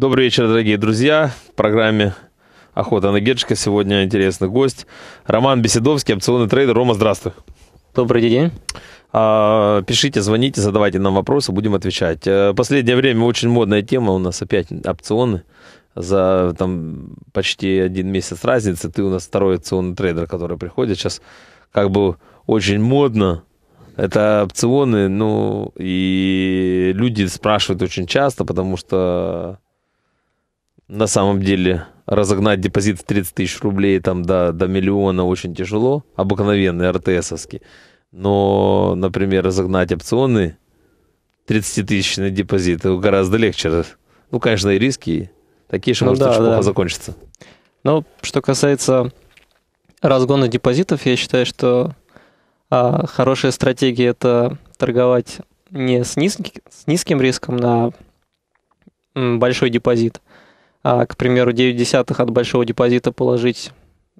Добрый вечер, дорогие друзья. В программе «Охота на Геджика» сегодня интересный гость. Роман Беседовский, опционный трейдер. Рома, здравствуй. Добрый день. А, пишите, звоните, задавайте нам вопросы, будем отвечать. Э, последнее время очень модная тема у нас опять опционы. За там, почти один месяц разницы ты у нас второй опционный трейдер, который приходит. Сейчас как бы очень модно это опционы, ну, и люди спрашивают очень часто, потому что на самом деле разогнать депозит в 30 тысяч рублей там, до, до миллиона очень тяжело, обыкновенный РТСовский. Но, например, разогнать опционы 30-тысячный депозит гораздо легче. Ну, конечно, и риски. Такие что ну, может да, да. закончиться. Ну, что касается разгона депозитов, я считаю, что а, хорошая стратегия это торговать не с, низки, с низким риском на большой депозит, а, к примеру, 9 десятых от большого депозита положить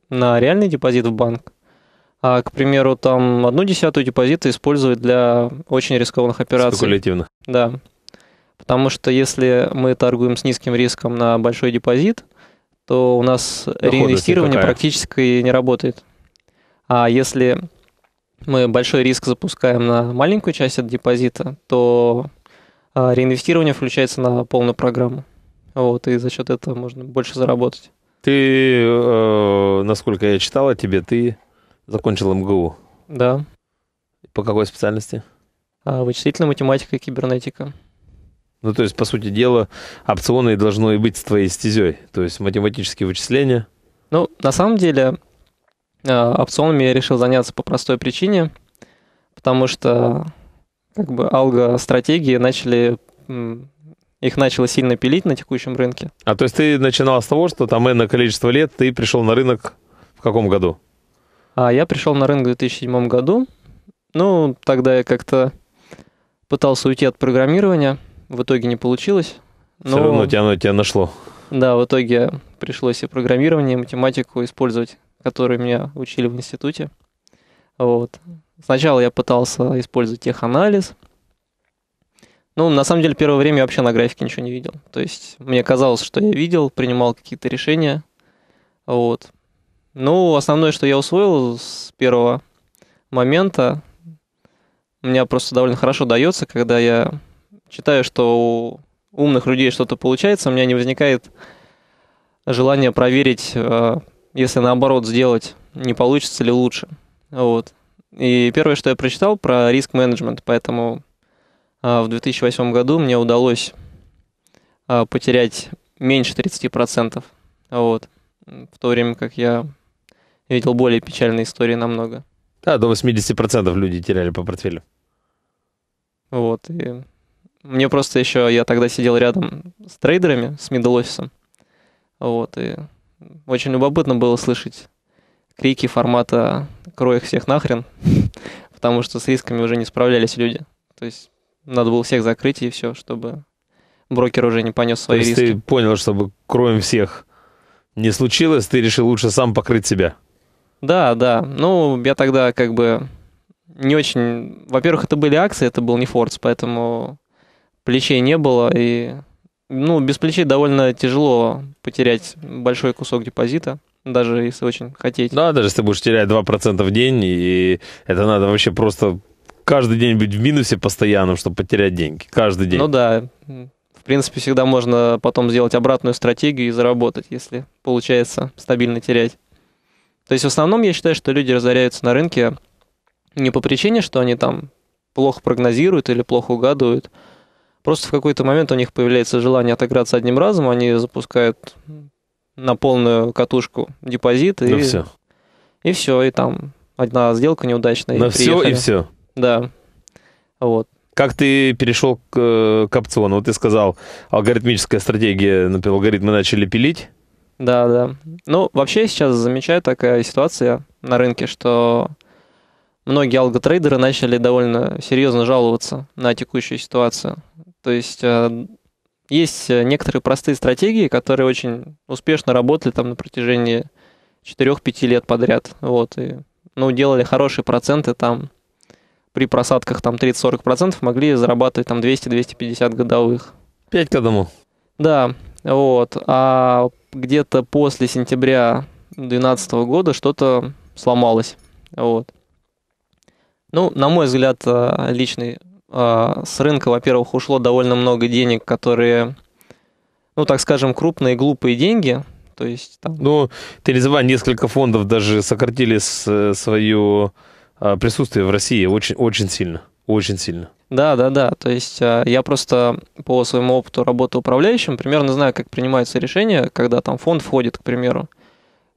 на реальный депозит в банк, а, к примеру, там одну десятую депозита использовать для очень рискованных операций. Спекулятивно. Да. Потому что если мы торгуем с низким риском на большой депозит, то у нас Доходность реинвестирование никакая. практически не работает. А если мы большой риск запускаем на маленькую часть от депозита, то а, реинвестирование включается на полную программу. Вот, и за счет этого можно больше заработать. Ты, э, насколько я читал о тебе, ты закончил МГУ. Да. По какой специальности? А, вычислительная математика и кибернетика. Ну, то есть, по сути дела, опционы должно и быть с твоей стезей, то есть математические вычисления. Ну, на самом деле, а, опционами я решил заняться по простой причине, потому что как бы алго-стратегии начали их начало сильно пилить на текущем рынке. А то есть ты начинал с того, что там на количество лет ты пришел на рынок в каком году? А я пришел на рынок в 2007 году. Ну, тогда я как-то пытался уйти от программирования. В итоге не получилось. Но... Все равно тебя, оно тебя нашло. Да, в итоге пришлось и программирование, и математику использовать, которые меня учили в институте. Вот. Сначала я пытался использовать теханализ, анализ ну, на самом деле, первое время я вообще на графике ничего не видел. То есть мне казалось, что я видел, принимал какие-то решения. Вот. Ну, основное, что я усвоил с первого момента, у меня просто довольно хорошо дается, когда я читаю, что у умных людей что-то получается, у меня не возникает желания проверить, э, если наоборот сделать, не получится ли лучше. Вот. И первое, что я прочитал про риск-менеджмент, поэтому а, в 2008 году мне удалось а, потерять меньше 30%. Вот. В то время как я видел более печальные истории намного. Да, до 80% люди теряли по портфелю. Вот. И мне просто еще... Я тогда сидел рядом с трейдерами, с middle-офисом. Вот. И очень любопытно было слышать крики формата «крой их всех нахрен», потому что с рисками уже не справлялись люди. То есть надо было всех закрыть и все, чтобы брокер уже не понес свои То есть риски. ты понял, чтобы кроме всех не случилось, ты решил лучше сам покрыть себя. Да, да. Ну, я тогда как бы не очень... Во-первых, это были акции, это был не форс, поэтому плечей не было, и ну, без плечей довольно тяжело потерять большой кусок депозита, даже если очень хотеть. Да, даже если ты будешь терять 2% в день, и это надо вообще просто каждый день быть в минусе постоянно, чтобы потерять деньги. Каждый день. Ну да. В принципе, всегда можно потом сделать обратную стратегию и заработать, если получается стабильно терять. То есть в основном я считаю, что люди разоряются на рынке не по причине, что они там плохо прогнозируют или плохо угадывают. Просто в какой-то момент у них появляется желание отыграться одним разом, они запускают на полную катушку депозит. Ну и, все. И все, и там одна сделка неудачная. На все приехали. и все. Да. Вот. Как ты перешел к, э, к опциону? Вот ты сказал, алгоритмическая стратегия, например, алгоритмы начали пилить. Да, да. Ну, вообще сейчас замечаю такая ситуация на рынке, что многие алготрейдеры начали довольно серьезно жаловаться на текущую ситуацию. То есть э, есть э, некоторые простые стратегии, которые очень успешно работали там на протяжении 4-5 лет подряд. Вот, и, ну, делали хорошие проценты там при просадках там 30-40% могли зарабатывать там 200-250 годовых. 5 к одному. Да, вот. А где-то после сентября 2012 года что-то сломалось. Вот. Ну, на мой взгляд, э, личный, э, с рынка, во-первых, ушло довольно много денег, которые, ну, так скажем, крупные глупые деньги. То есть, там... Ну, Телезва несколько фондов даже сократили э, свою а, присутствие в России очень, очень сильно. Очень сильно. Да, да, да. То есть а, я просто по своему опыту работы управляющим примерно знаю, как принимаются решения, когда там фонд входит, к примеру.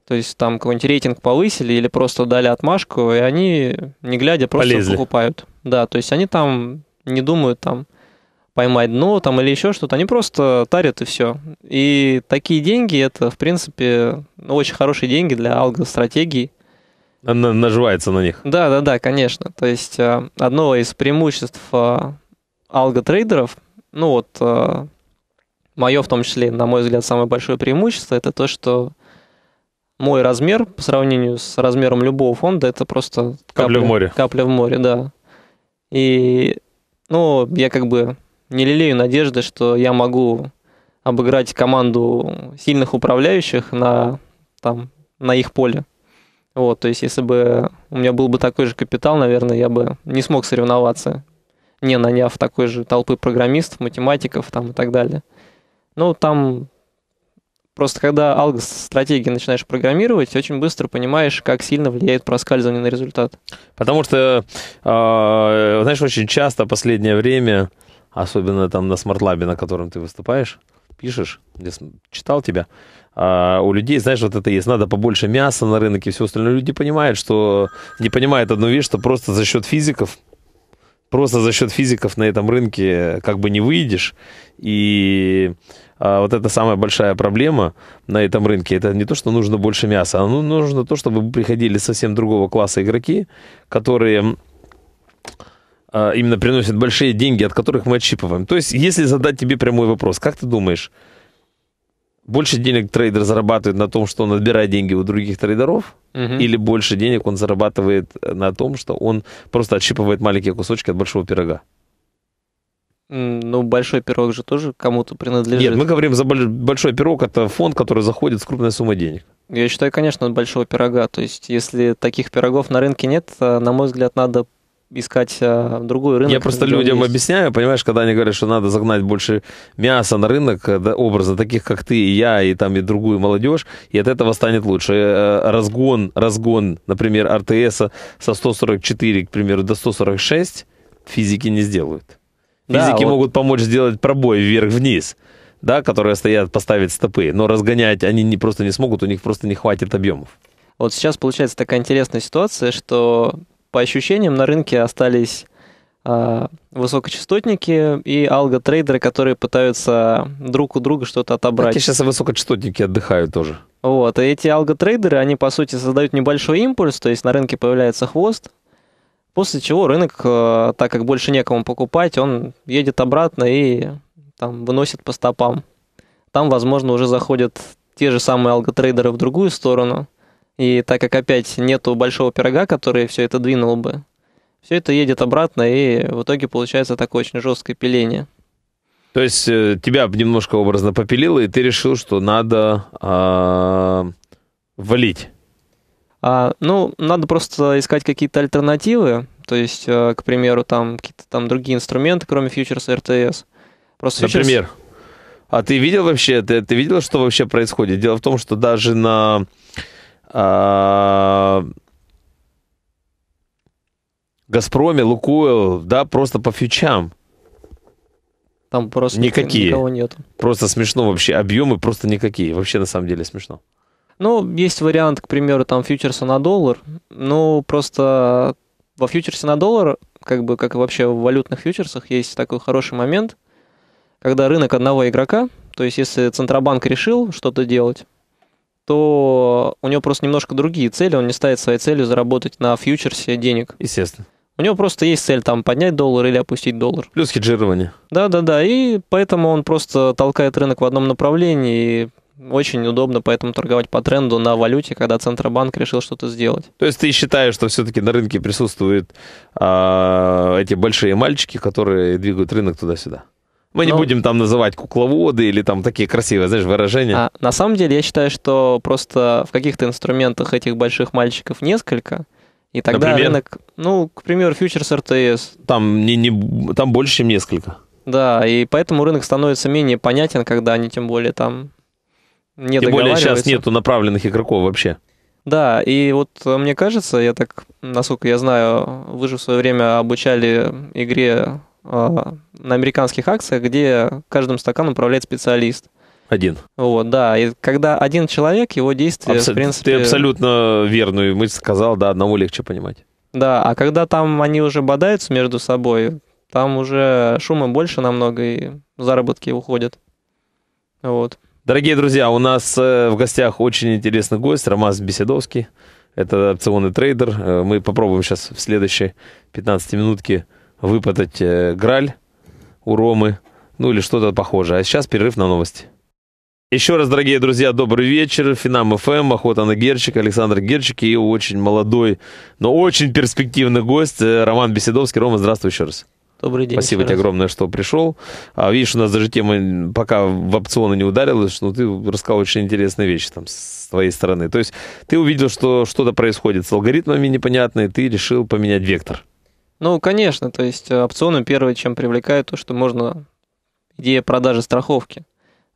То есть там какой-нибудь рейтинг повысили или просто дали отмашку, и они, не глядя, просто Полезли. покупают. Да, то есть они там не думают там поймать дно там или еще что-то, они просто тарят и все. И такие деньги это, в принципе, очень хорошие деньги для алго стратегии наживается на них. Да, да, да, конечно. То есть э, одно из преимуществ э, алготрейдеров ну вот э, мое в том числе, на мой взгляд, самое большое преимущество, это то, что мой размер по сравнению с размером любого фонда, это просто капля, капля в море. Капля в море, да. И, ну, я как бы не лелею надежды, что я могу обыграть команду сильных управляющих на, там, на их поле. Вот, то есть, если бы у меня был бы такой же капитал, наверное, я бы не смог соревноваться, не наняв такой же толпы программистов, математиков там и так далее. Ну, там просто когда алгос стратегии начинаешь программировать, очень быстро понимаешь, как сильно влияет проскальзывание на результат. Потому что, э, знаешь, очень часто последнее время, особенно там на смарт-лабе, на котором ты выступаешь, пишешь, я читал тебя, а у людей, знаешь, вот это есть, надо побольше мяса на рынок и все остальное. Люди понимают, что... Не понимают одну вещь, что просто за счет физиков просто за счет физиков на этом рынке как бы не выйдешь. И а, вот это самая большая проблема на этом рынке. Это не то, что нужно больше мяса, а нужно то, чтобы приходили совсем другого класса игроки, которые а, именно приносят большие деньги, от которых мы отщипываем. То есть, если задать тебе прямой вопрос, как ты думаешь, больше денег трейдер зарабатывает на том, что он отбирает деньги у других трейдеров, угу. или больше денег он зарабатывает на том, что он просто отщипывает маленькие кусочки от большого пирога? Ну, большой пирог же тоже кому-то принадлежит. Нет, мы говорим за большой пирог, это фонд, который заходит с крупной суммой денег. Я считаю, конечно, от большого пирога. То есть, если таких пирогов на рынке нет, а, на мой взгляд, надо искать э, другой рынок. Я просто людям есть. объясняю, понимаешь, когда они говорят, что надо загнать больше мяса на рынок, э, да, образа таких, как ты и я, и там и другую молодежь, и от этого станет лучше. Э, э, разгон, разгон, например, РТС со 144, к примеру, до 146 физики не сделают. Физики да, вот. могут помочь сделать пробой вверх-вниз да, которые стоят, поставить стопы, но разгонять они не, просто не смогут, у них просто не хватит объемов. Вот сейчас получается такая интересная ситуация, что по ощущениям на рынке остались а, высокочастотники и алго-трейдеры, которые пытаются друг у друга что-то отобрать. Так сейчас высокочастотники отдыхаю тоже. Вот, и эти алго-трейдеры, они, по сути, создают небольшой импульс, то есть на рынке появляется хвост, после чего рынок, э, так как больше некому покупать, он едет обратно и там выносит по стопам. Там, возможно, уже заходят те же самые алготрейдеры в другую сторону – и так как опять нету большого пирога, который все это двинул бы, все это едет обратно, и в итоге получается такое очень жесткое пиление. То есть э, тебя немножко образно попилило, и ты решил, что надо э, а, валить. А, ну, надо просто искать какие-то альтернативы, то есть, э, к примеру, там какие-то там другие инструменты, кроме фьючерса РТС. Просто Например? А ты видел вообще, ты, ты видел, что вообще происходит? Дело в том, что даже на а, Газпроме, Лукойл, да, просто по фьючам. Там просто никакие. никого нет. Просто смешно вообще. Объемы просто никакие. Вообще на самом деле смешно. Ну, есть вариант, к примеру, там фьючерса на доллар. Ну, просто во фьючерсе на доллар, как бы, как и вообще в валютных фьючерсах, есть такой хороший момент, когда рынок одного игрока, то есть если Центробанк решил что-то делать, то у него просто немножко другие цели, он не ставит своей целью заработать на фьючерсе денег. Естественно. У него просто есть цель там поднять доллар или опустить доллар. Плюс хеджирование. Да-да-да, и поэтому он просто толкает рынок в одном направлении, и очень удобно поэтому торговать по тренду на валюте, когда Центробанк решил что-то сделать. То есть ты считаешь, что все-таки на рынке присутствуют а, эти большие мальчики, которые двигают рынок туда-сюда? Мы Но... не будем там называть кукловоды или там такие красивые, знаешь, выражения. А, на самом деле, я считаю, что просто в каких-то инструментах этих больших мальчиков несколько, и тогда Например? рынок, ну, к примеру, фьючерс РТС. Там, не, не, там больше, чем несколько. Да, и поэтому рынок становится менее понятен, когда они тем более там не Тем более сейчас нету направленных игроков вообще. Да, и вот э, мне кажется, я так, насколько я знаю, вы же в свое время обучали игре а, на американских акциях, где каждым стаканом управляет специалист. Один. Вот, да. И когда один человек, его действия, Абсо- в принципе... Ты абсолютно верную мысль сказал, да, одного легче понимать. Да, а когда там они уже бодаются между собой, там уже шума больше намного, и заработки уходят. Вот. Дорогие друзья, у нас э, в гостях очень интересный гость, Ромас Беседовский. Это опционный трейдер. Э, мы попробуем сейчас в следующей 15 минутке выпадать э, Граль у Ромы, ну или что-то похожее. А сейчас перерыв на новости. Еще раз, дорогие друзья, добрый вечер. Финам ФМ, эм, Охота на Герчик, Александр Герчик и очень молодой, но очень перспективный гость э, Роман Беседовский. Рома, здравствуй еще раз. Добрый день. Спасибо тебе раз. огромное, что пришел. А, видишь, у нас даже тема пока в опционы не ударилась, но ты рассказал очень интересные вещи там с твоей стороны. То есть ты увидел, что что-то происходит с алгоритмами непонятные, ты решил поменять вектор. Ну, конечно, то есть э, опционы первое, чем привлекают, то, что можно идея продажи страховки.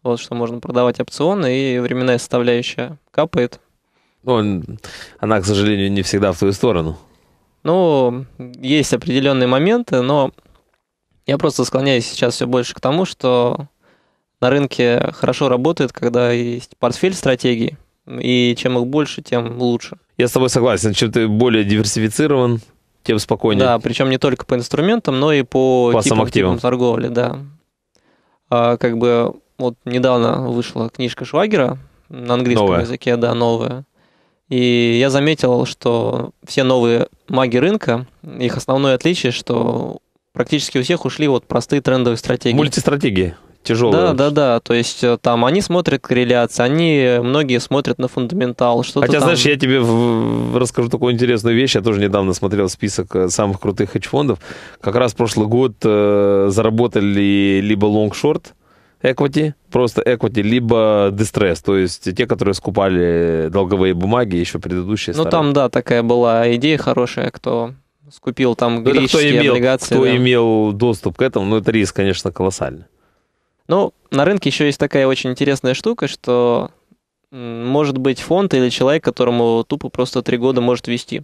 Вот что можно продавать опционы, и временная составляющая капает. Ну, она, к сожалению, не всегда в твою сторону. Ну, есть определенные моменты, но я просто склоняюсь сейчас все больше к тому, что на рынке хорошо работает, когда есть портфель стратегий, и чем их больше, тем лучше. Я с тобой согласен. Чем ты более диверсифицирован, тем спокойнее. Да, причем не только по инструментам, но и по, по типам, типам торговли, да. А, как бы вот недавно вышла книжка Швагера на английском новая. языке, да, новая. И я заметил, что все новые маги рынка, их основное отличие, что практически у всех ушли вот простые трендовые стратегии. Мультистратегии тяжелая. Да, да, да. То есть э, там они смотрят корреляции, они многие смотрят на фундаментал. Что Хотя, там... знаешь, я тебе в... расскажу такую интересную вещь. Я тоже недавно смотрел список э, самых крутых хедж-фондов. Как раз прошлый год э, заработали либо long short equity, просто equity, либо distress, то есть те, которые скупали долговые бумаги еще предыдущие. Ну, старые. там, да, такая была идея хорошая, кто скупил там ну, греческие ну, кто имел, облигации. Кто да. имел доступ к этому, но ну, это риск, конечно, колоссальный. Ну, на рынке еще есть такая очень интересная штука, что может быть фонд или человек, которому тупо просто три года может вести.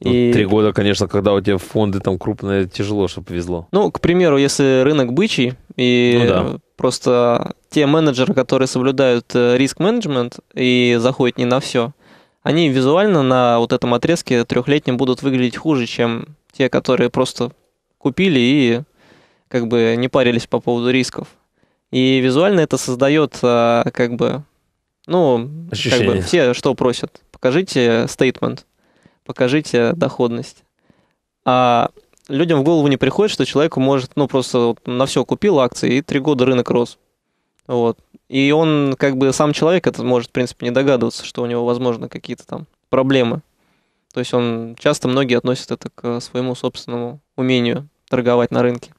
Ну, и... Три года, конечно, когда у тебя фонды там крупные, тяжело, чтобы повезло. Ну, к примеру, если рынок бычий, и ну, да. просто те менеджеры, которые соблюдают э, риск-менеджмент и заходят не на все, они визуально на вот этом отрезке трехлетнем будут выглядеть хуже, чем те, которые просто купили и как бы не парились по поводу рисков. И визуально это создает а, как бы, ну, Ощущение. как бы все, что просят. Покажите стейтмент, покажите доходность. А людям в голову не приходит, что человеку может, ну, просто вот на все купил акции, и три года рынок рос. Вот. И он, как бы, сам человек это может, в принципе, не догадываться, что у него, возможно, какие-то там проблемы. То есть он часто многие относят это к своему собственному умению торговать на рынке.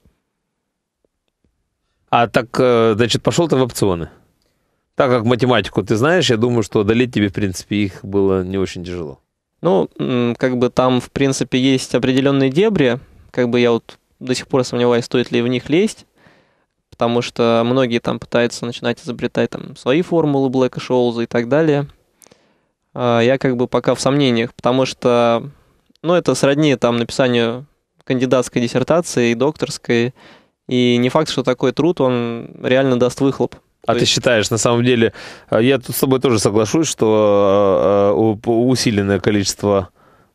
А так, э, значит, пошел ты в опционы. Так как математику ты знаешь, я думаю, что одолеть тебе, в принципе, их было не очень тяжело. Ну, как бы там, в принципе, есть определенные дебри. Как бы я вот до сих пор сомневаюсь, стоит ли в них лезть. Потому что многие там пытаются начинать изобретать там свои формулы Блэка Шоуза и так далее. А, я как бы пока в сомнениях, потому что, ну, это сродни там написанию кандидатской диссертации и докторской. И не факт, что такой труд, он реально даст выхлоп. А То ты считаешь, на самом деле, э, я тут с тобой тоже соглашусь, что э, э, усиленное количество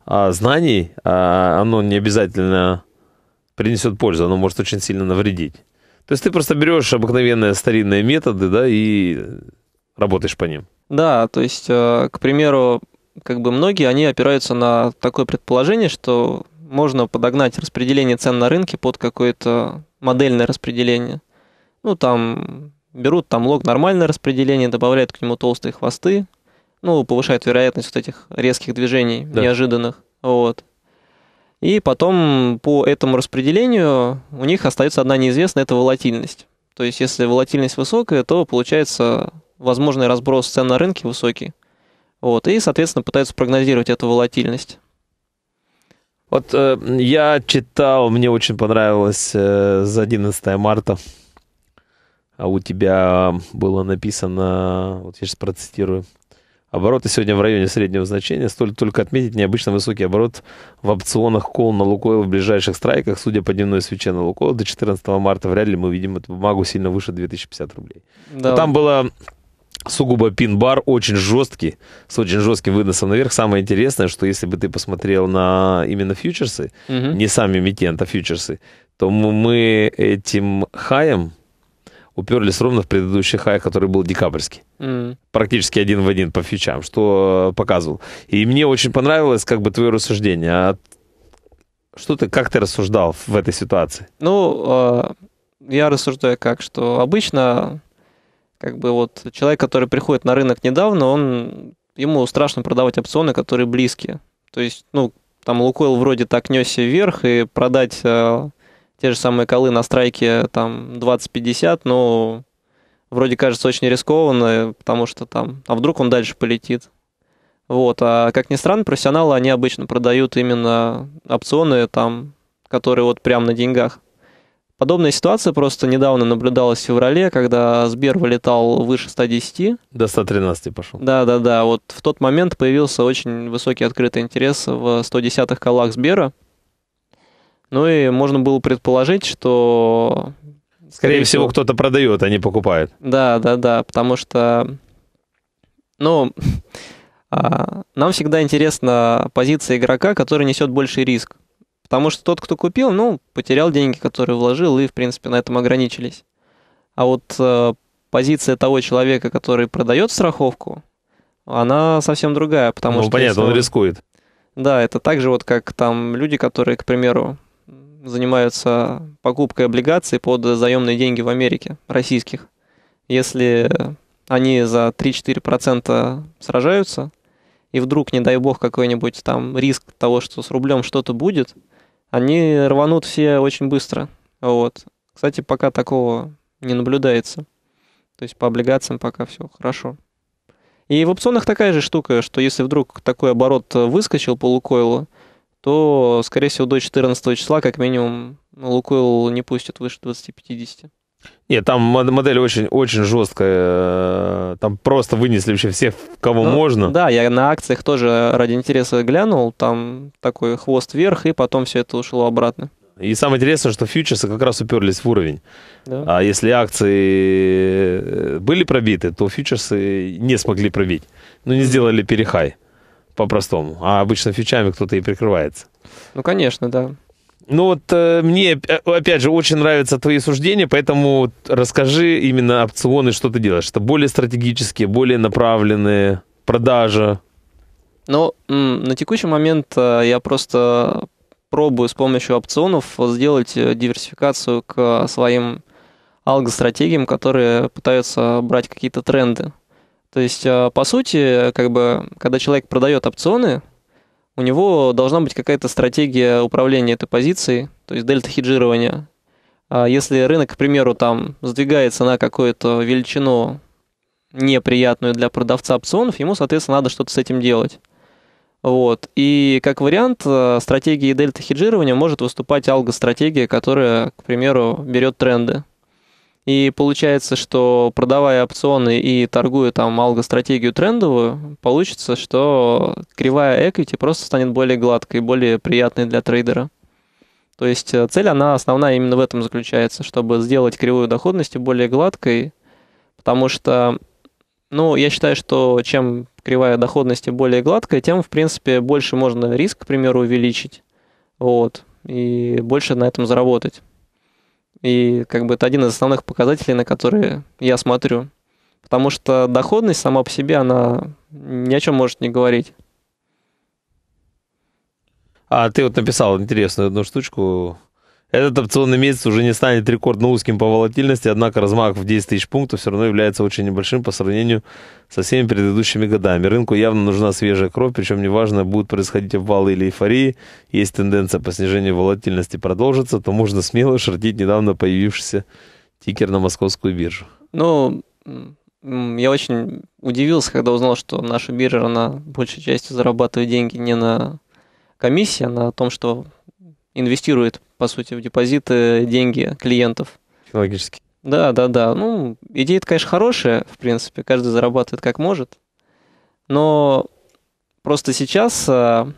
а, знаний, а, оно не обязательно принесет пользу, оно может очень сильно навредить. То есть ты просто берешь обыкновенные старинные методы, да, и работаешь по ним. Да, то есть, к примеру, как бы многие, они опираются на такое предположение, что можно подогнать распределение цен на рынке под какой-то модельное распределение. Ну, там берут там лог нормальное распределение, добавляют к нему толстые хвосты, ну, повышают вероятность вот этих резких движений, да. неожиданных. Вот. И потом по этому распределению у них остается одна неизвестная, это волатильность. То есть, если волатильность высокая, то получается возможный разброс цен на рынке высокий. Вот, и, соответственно, пытаются прогнозировать эту волатильность. Вот э, я читал, мне очень понравилось э, за 11 марта. А у тебя было написано, вот я сейчас процитирую. Обороты сегодня в районе среднего значения. Столь только отметить необычно высокий оборот в опционах кол на Лукойл в ближайших страйках. Судя по дневной свече на Лукойл, до 14 марта вряд ли мы увидим эту бумагу сильно выше 2050 рублей. Да. там было сугубо пин-бар, очень жесткий, с очень жестким выносом наверх. Самое интересное, что если бы ты посмотрел на именно фьючерсы, угу. не сам эмитент, а фьючерсы, то мы этим хаем уперлись ровно в предыдущий хай, который был декабрьский. Mm. Практически один в один по фичам, что э, показывал. И мне очень понравилось как бы твое рассуждение. А что ты, как ты рассуждал в этой ситуации? Ну, э, я рассуждаю как, что обычно как бы вот человек, который приходит на рынок недавно, он ему страшно продавать опционы, которые близкие. То есть, ну, там Лукойл вроде так несся вверх, и продать э, те же самые колы на страйке там 20-50, ну, вроде кажется очень рискованно, потому что там, а вдруг он дальше полетит. Вот, а как ни странно, профессионалы, они обычно продают именно опционы там, которые вот прям на деньгах. Подобная ситуация просто недавно наблюдалась в феврале, когда Сбер вылетал выше 110. До 113 пошел. Да-да-да, вот в тот момент появился очень высокий открытый интерес в 110-х колах Сбера. Ну и можно было предположить, что... Скорее, скорее всего, всего кто-то продает, а не покупает. Да-да-да, потому что... Ну, а, нам всегда интересна позиция игрока, который несет больший риск. Потому что тот, кто купил, ну, потерял деньги, которые вложил, и, в принципе, на этом ограничились. А вот э, позиция того человека, который продает страховку, она совсем другая, потому ну, что... Ну, понятно, он, он рискует. Да, это так же вот, как там люди, которые, к примеру, занимаются покупкой облигаций под заемные деньги в Америке, российских. Если они за 3-4% сражаются, и вдруг, не дай бог, какой-нибудь там риск того, что с рублем что-то будет – они рванут все очень быстро. Вот. Кстати, пока такого не наблюдается. То есть по облигациям пока все хорошо. И в опционах такая же штука, что если вдруг такой оборот выскочил по Лукойлу, то, скорее всего, до 14 числа, как минимум, Лукойл не пустит выше 20-50. Нет, там модель очень, очень жесткая. Э, там просто вынесли вообще всех, кого ну, можно. Да, я на акциях тоже ради интереса глянул. Там такой хвост вверх, и потом все это ушло обратно. И самое интересное, что фьючерсы как раз уперлись в уровень. Да. А если акции э, были пробиты, то фьючерсы не смогли пробить. Ну, не сделали перехай по-простому. А обычно фьючами кто-то и прикрывается. Ну, конечно, да. Ну вот э, мне, э, опять же, очень нравятся твои суждения, поэтому расскажи именно опционы, что ты делаешь. Это более стратегические, более направленные, продажа. Ну, на текущий момент э, я просто пробую с помощью опционов сделать диверсификацию к своим алго-стратегиям, которые пытаются брать какие-то тренды. То есть, по сути, как бы, когда человек продает опционы, у него должна быть какая-то стратегия управления этой позицией, то есть дельта-хеджирования. А если рынок, к примеру, там сдвигается на какую-то величину неприятную для продавца опционов, ему, соответственно, надо что-то с этим делать. Вот. И как вариант э, стратегии дельта-хеджирования может выступать алго-стратегия, которая, к примеру, берет тренды. И получается, что продавая опционы и торгуя там алго стратегию трендовую, получится, что кривая equity просто станет более гладкой, более приятной для трейдера. То есть э, цель, она основная именно в этом заключается, чтобы сделать кривую доходности более гладкой, потому что, ну, я считаю, что чем кривая доходности более гладкая, тем, в принципе, больше можно риск, к примеру, увеличить, вот, и больше на этом заработать. И как бы это один из основных показателей, на которые я смотрю. Потому что доходность сама по себе, она ни о чем может не говорить. А ты вот написал интересную одну штучку этот опционный месяц уже не станет рекордно узким по волатильности, однако размах в 10 тысяч пунктов все равно является очень небольшим по сравнению со всеми предыдущими годами. Рынку явно нужна свежая кровь, причем неважно, будут происходить обвалы или эйфории, Есть тенденция по снижению волатильности продолжится, то можно смело шортить недавно появившийся тикер на московскую биржу. Ну, я очень удивился, когда узнал, что наша биржа, она большей частью зарабатывает деньги не на комиссии, а на том, что инвестирует по сути, в депозиты деньги клиентов. Логически. Да, да, да. Ну, идея это, конечно, хорошая, в принципе, каждый зарабатывает как может. Но просто сейчас, а,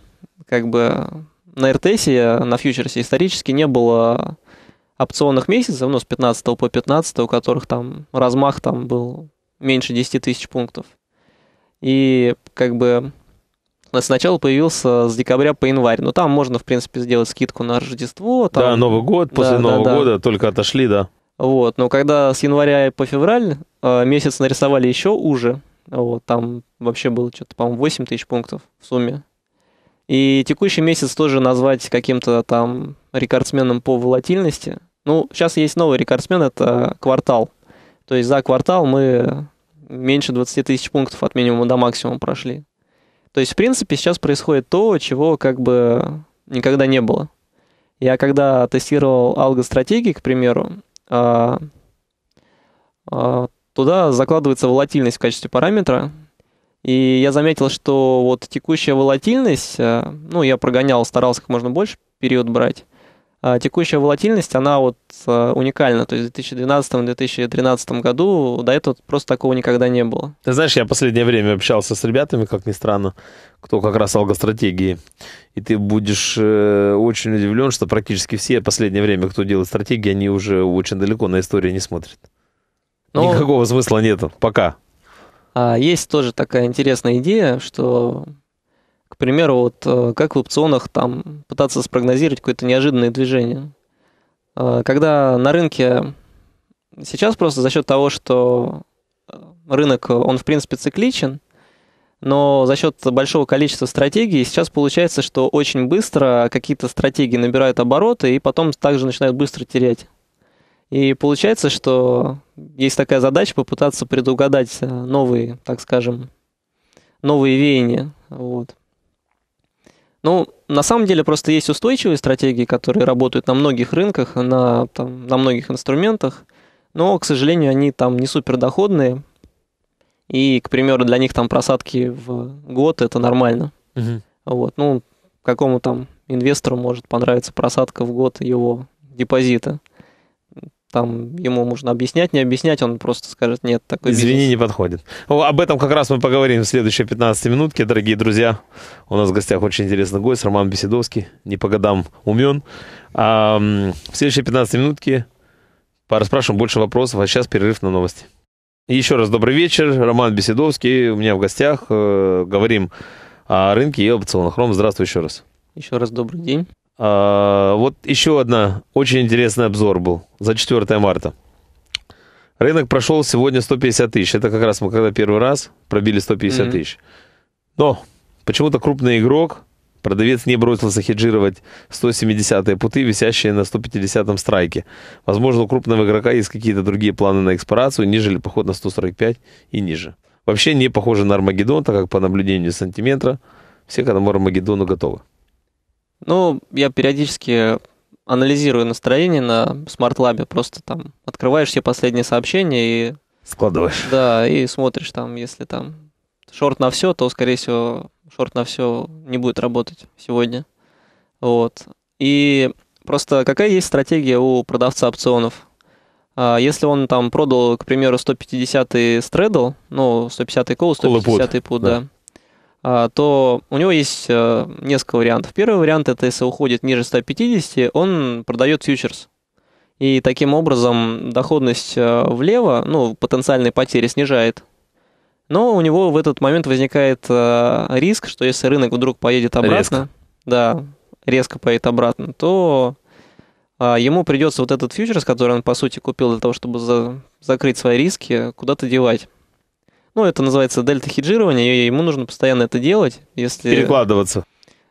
как бы, на РТС, на фьючерсе исторически не было опционных месяцев, ну, с 15 по 15, у которых там размах там был меньше 10 тысяч пунктов. И как бы Э, сначала появился с декабря по январь. Но ну, там можно, в принципе, сделать скидку на Рождество. Там... Да, Новый год, после да, Нового да, да. года только отошли, да. Вот, но когда с января по февраль э, месяц нарисовали еще уже, вот, там вообще было что-то, по-моему, 8 тысяч пунктов в сумме. И текущий месяц тоже назвать каким-то там рекордсменом по волатильности. Ну, сейчас есть новый рекордсмен, это квартал. То есть за квартал мы меньше 20 тысяч пунктов от минимума до максимума прошли. То есть, в принципе, сейчас происходит то, чего как бы никогда не было. Я когда тестировал алго-стратегии, к примеру, а, а, туда закладывается волатильность в качестве параметра. И я заметил, что вот текущая волатильность, э, ну, я прогонял, старался как можно больше период брать, а, текущая волатильность, она вот а, уникальна. То есть в 2012-2013 году до этого просто такого никогда не было. Ты знаешь, я последнее время общался с ребятами, как ни странно, кто как раз алгостратегии. И ты будешь э, очень удивлен, что практически все последнее время, кто делает стратегии, они уже очень далеко на историю не смотрят. Но... Ну, Никакого смысла нету, пока. А, есть тоже такая интересная идея, что примеру, вот э, как в опционах там пытаться спрогнозировать какое-то неожиданное движение. Э, когда на рынке сейчас просто за счет того, что э, рынок, он в принципе цикличен, но за счет большого количества стратегий сейчас получается, что очень быстро какие-то стратегии набирают обороты и потом также начинают быстро терять. И получается, что есть такая задача попытаться предугадать новые, так скажем, новые веяния. Вот. Ну, на самом деле просто есть устойчивые стратегии, которые работают на многих рынках, на, там, на многих инструментах, но, к сожалению, они там не супердоходные. И, к примеру, для них там просадки в год это нормально. Угу. Вот, ну, какому там инвестору может понравиться просадка в год его депозита там ему можно объяснять, не объяснять, он просто скажет, нет, такой Извини, бизнес. не подходит. Ну, об этом как раз мы поговорим в следующей 15 минутке, дорогие друзья. У нас в гостях очень интересный гость, Роман Беседовский, не по годам умен. А, в следующей 15 минутке пораспрашиваем больше вопросов, а сейчас перерыв на новости. Еще раз добрый вечер, Роман Беседовский у меня в гостях. Э, говорим о рынке и опционах. Ром, здравствуй еще раз. Еще раз добрый день. А, вот еще одна очень интересный обзор был за 4 марта. Рынок прошел сегодня 150 тысяч. Это как раз мы когда первый раз пробили 150 тысяч. Но почему-то крупный игрок, продавец не бросился хеджировать 170-е путы, висящие на 150-м страйке. Возможно, у крупного игрока есть какие-то другие планы на экспорацию, нежели поход на 145 и ниже. Вообще не похоже на Армагеддон, так как по наблюдению сантиметра все к этому Армагеддону готовы. Ну, я периодически анализирую настроение на смарт-лабе, просто там открываешь все последние сообщения и... Складываешь. Да, и смотришь там, если там шорт на все, то, скорее всего, шорт на все не будет работать сегодня. Вот. И просто какая есть стратегия у продавца опционов? А, если он там продал, к примеру, 150-й стредл, ну, 150-й кол, 150-й пуд, да. да а, то у него есть э, несколько вариантов. Первый вариант это если уходит ниже 150, он продает фьючерс. И таким образом доходность э, влево, ну, потенциальные потери снижает. Но у него в этот момент возникает э, риск, что если рынок вдруг поедет обратно, резко. да, резко поедет обратно, то а, ему придется вот этот фьючерс, который он по сути купил для того, чтобы за, закрыть свои риски, куда-то девать. Ну, это называется дельта-хеджирование, и ему нужно постоянно это делать. Если... Перекладываться.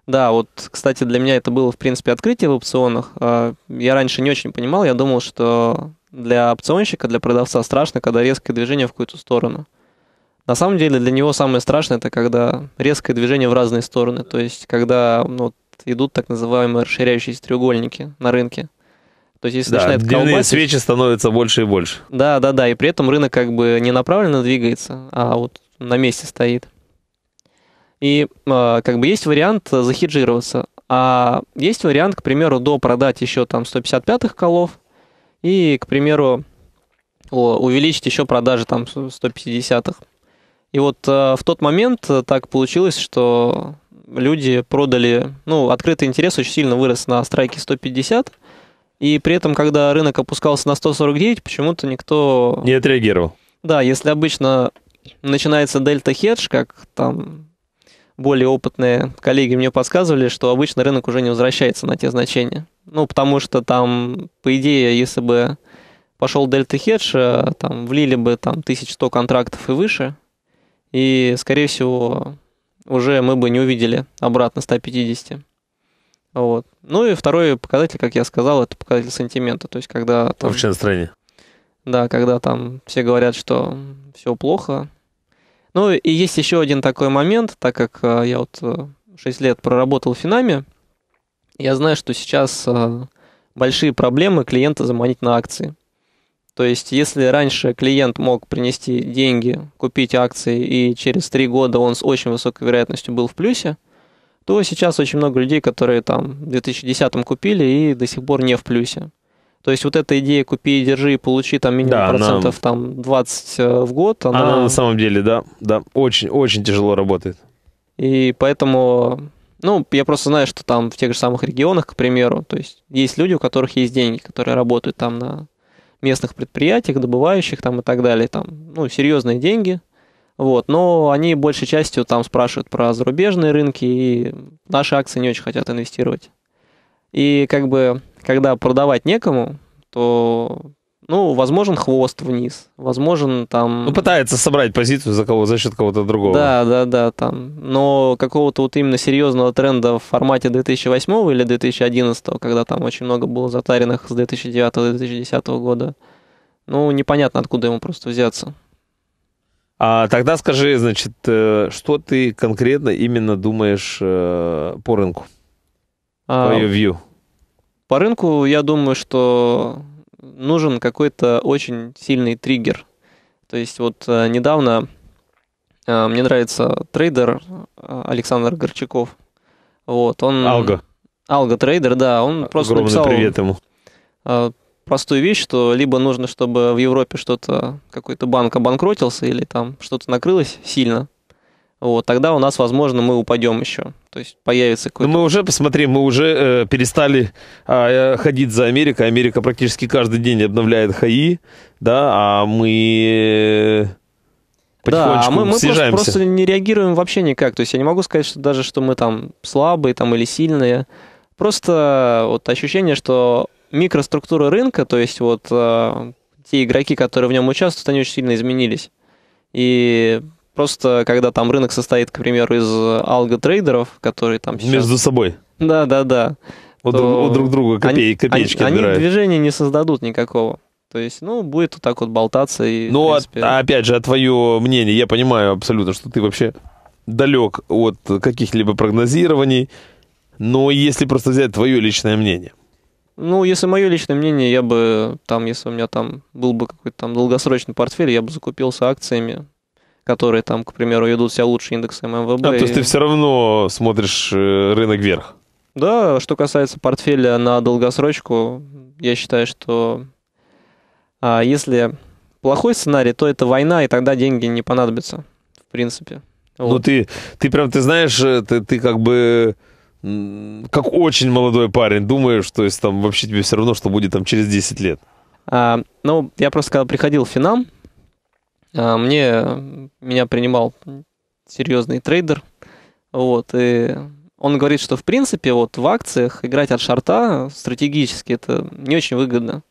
Да, вот, кстати, для меня это было, в принципе, открытие в опционах. А, я раньше не очень понимал, я думал, что для опционщика, для продавца страшно, когда резкое движение в какую-то сторону. На самом деле для него самое страшное это когда резкое движение в разные стороны, то есть когда ну, вот, идут так называемые расширяющиеся треугольники на рынке. То есть если да, начинает колбасить, свечи становятся больше и больше. Да, да, да, и при этом рынок как бы не направленно двигается, а вот на месте стоит. И э, как бы есть вариант захеджироваться. А есть вариант, к примеру, до продать еще там 155-х колов и, к примеру, о, увеличить еще продажи там 150-х. И вот э, в тот момент так получилось, что люди продали, ну, открытый интерес очень сильно вырос на страйке 150, и при этом, когда рынок опускался на 149, почему-то никто... Не отреагировал. Да, если обычно начинается дельта-хедж, как там более опытные коллеги мне подсказывали, что обычно рынок уже не возвращается на те значения. Ну, потому что там, по идее, если бы пошел дельта-хедж, э, там влили бы там 1100 контрактов и выше, и, скорее всего, уже мы бы не увидели обратно 150. Вот. Ну и второй показатель, как я сказал, это показатель сантимента. То есть, когда... А там, Общее настроение. Да, когда там все говорят, что все плохо. Ну и есть еще один такой момент, так как э, я вот 6 э, лет проработал в Финаме, я знаю, что сейчас э, большие проблемы клиента заманить на акции. То есть, если раньше клиент мог принести деньги, купить акции, и через три года он с очень высокой вероятностью был в плюсе, то сейчас очень много людей, которые там в 2010 купили и до сих пор не в плюсе. То есть вот эта идея купи и держи и получи там минимум да, процентов она... там 20 э, в год, она... она на самом деле, да, да, очень, очень тяжело работает. И поэтому, ну, я просто знаю, что там в тех же самых регионах, к примеру, то есть есть люди, у которых есть деньги, которые работают там на местных предприятиях, добывающих там и так далее, там, ну, серьезные деньги, вот, но они большей частью там спрашивают про зарубежные рынки, и наши акции не очень хотят инвестировать. И как бы, когда продавать некому, то, ну, возможен хвост вниз, возможен там... Ну, пытается собрать позицию за, кого, за счет кого-то другого. Да, да, да, там. Но какого-то вот именно серьезного тренда в формате 2008 или 2011, когда там очень много было затаренных с 2009-2010 года, ну, непонятно, откуда ему просто взяться. А тогда скажи, значит, э, что ты конкретно именно думаешь э, по рынку? А, Твое вью. По рынку я думаю, что нужен какой-то очень сильный триггер. То есть вот э, недавно мне нравится трейдер Александр Горчаков. Вот, он... Алга. Алга трейдер, да. Он просто Огромный написал... привет ему простую вещь, что либо нужно, чтобы в Европе что-то, какой-то банк обанкротился или там что-то накрылось сильно, вот, тогда у нас, возможно, мы упадем еще. То есть появится ну, какой-то... мы уже, посмотри, мы уже э, перестали а, э, ходить за Америкой. Америка практически каждый день обновляет ХАИ, да, а мы потихонечку э, да, а мы, мы просто, просто не реагируем вообще никак. То есть я не могу сказать, что даже что мы там слабые там, или сильные. Просто вот ощущение, что микроструктура рынка, то есть вот э, те игроки, которые в нем участвуют, они очень сильно изменились. И просто когда там рынок состоит, к примеру, из алго-трейдеров, которые там сейчас... Между собой. Да-да-да. Вот друг, друг друга копей, они, копеечки они, отбирают. они движения не создадут никакого. То есть, ну, будет вот так вот болтаться и. Ну, а принципе... а, опять же, а твое мнение, я понимаю абсолютно, что ты вообще далек от каких-либо прогнозирований. Но если просто взять твое личное мнение, ну, если мое личное мнение, я бы там, если у меня там был бы какой-то там долгосрочный портфель, я бы закупился акциями, которые там, к примеру, идут себя лучше индекса МВБ. А, и... то есть ты все равно смотришь э, рынок вверх? Да, что касается портфеля на долгосрочку, я считаю, что а, если плохой сценарий, то это война, и тогда деньги не понадобятся, в принципе. Ну, вот. Ну ты, ты прям, ты знаешь, э, ты, ты как бы как очень молодой парень думаешь, то есть там вообще тебе все равно, что будет там через 10 лет? А, ну, я просто когда приходил в Финам, а, мне, меня принимал серьезный трейдер, вот, и он говорит, что в принципе вот в акциях играть от шарта стратегически это не очень выгодно.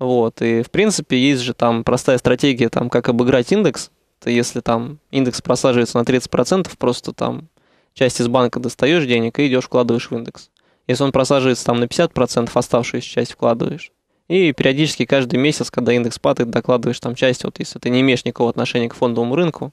Вот, и в принципе есть же там простая стратегия, там, как обыграть индекс, то если там индекс просаживается на 30%, просто там часть из банка достаешь денег и идешь вкладываешь в индекс. Если он просаживается там на 50%, оставшуюся часть вкладываешь. И периодически каждый месяц, когда индекс падает, докладываешь там часть, вот если ты не имеешь никакого отношения к фондовому рынку,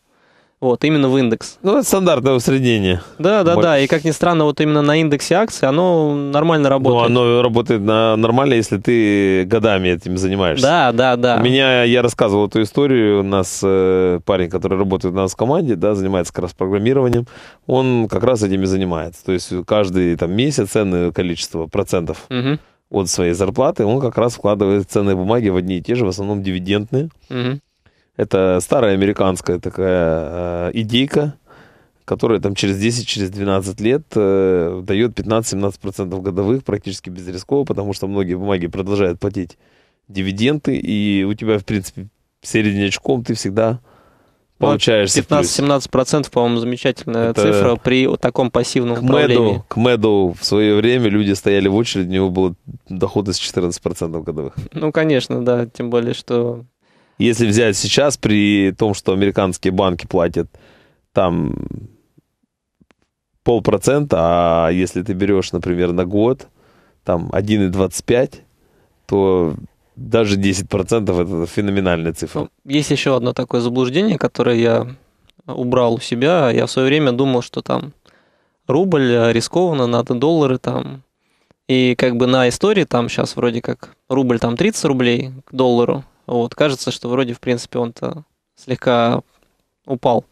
вот, именно в индекс. Ну, это стандартное усреднение. Да, да, Больше. да. И как ни странно, вот именно на индексе акций оно нормально ну, работает. Ну, оно работает на нормально, если ты годами этим занимаешься. Да, да, да. У меня, я рассказывал эту историю, у нас э, парень, который работает у нас в команде, да, занимается как раз программированием, он как раз этими занимается. То есть каждый там месяц ценное количество процентов. Угу от своей зарплаты, он как раз вкладывает ценные бумаги в одни и те же, в основном дивидендные. Угу. Это старая американская такая э, идейка, которая там через 10-12 через лет э, дает 15-17% годовых практически без рисков, потому что многие бумаги продолжают платить дивиденды, и у тебя, в принципе, середнячком ты всегда ну, получаешь 15-17%, по-моему, замечательная Это цифра при таком пассивном к управлении. Меду, к Меду в свое время люди стояли в очереди, у него был доход из 14% годовых. Ну, конечно, да, тем более, что если взять сейчас, при том, что американские банки платят там полпроцента, а если ты берешь, например, на год, там 1,25, то даже 10% это феноменальная цифра. Ну, есть еще одно такое заблуждение, которое я убрал у себя. Я в свое время думал, что там рубль рискованно, надо доллары там. И как бы на истории там сейчас вроде как рубль там 30 рублей к доллару, вот, кажется, что вроде, в принципе, он-то слегка упал.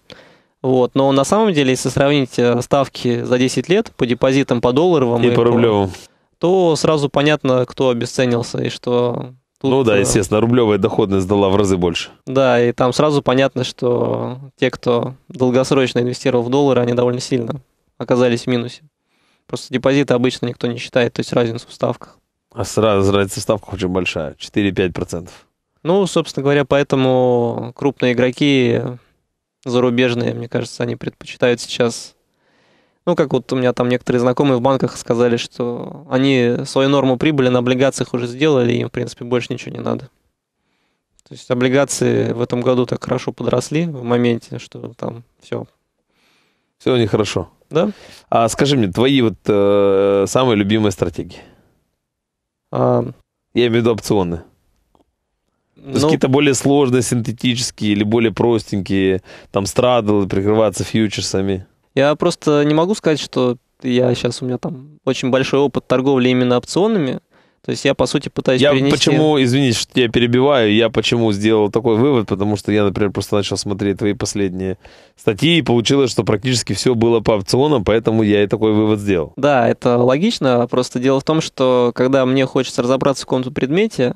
Вот. Но на самом деле, если сравнить э, ставки за 10 лет по депозитам по долларовым и, и по рублевым, то сразу понятно, кто обесценился и что... Тут, ну да, э, естественно, рублевая доходность дала в разы больше. Да, и там сразу понятно, что те, кто долгосрочно инвестировал в доллары, они довольно сильно оказались в минусе. Просто депозиты обычно никто не считает, то есть разницу в ставках. А сразу разница в ставках очень большая, 4-5%. Ну, собственно говоря, поэтому крупные игроки зарубежные, мне кажется, они предпочитают сейчас... Ну, как вот у меня там некоторые знакомые в банках сказали, что они свою норму прибыли на облигациях уже сделали, и им, в принципе, больше ничего не надо. То есть облигации в этом году так хорошо подросли в моменте, что там все. Все у них хорошо. Да. А скажи мне, твои вот э, самые любимые стратегии? А... Я имею в виду опционы ну, какие-то более сложные синтетические или более простенькие, там страдлы прикрываться фьючерсами? Я просто не могу сказать, что я сейчас у меня там очень большой опыт торговли именно опционами. То есть я, по сути, пытаюсь я перенести... почему, извините, что я перебиваю, я почему сделал такой вывод, потому что я, например, просто начал смотреть твои последние статьи, и получилось, что практически все было по опционам, поэтому я и такой вывод сделал. Да, это логично, просто дело в том, что когда мне хочется разобраться в каком-то предмете,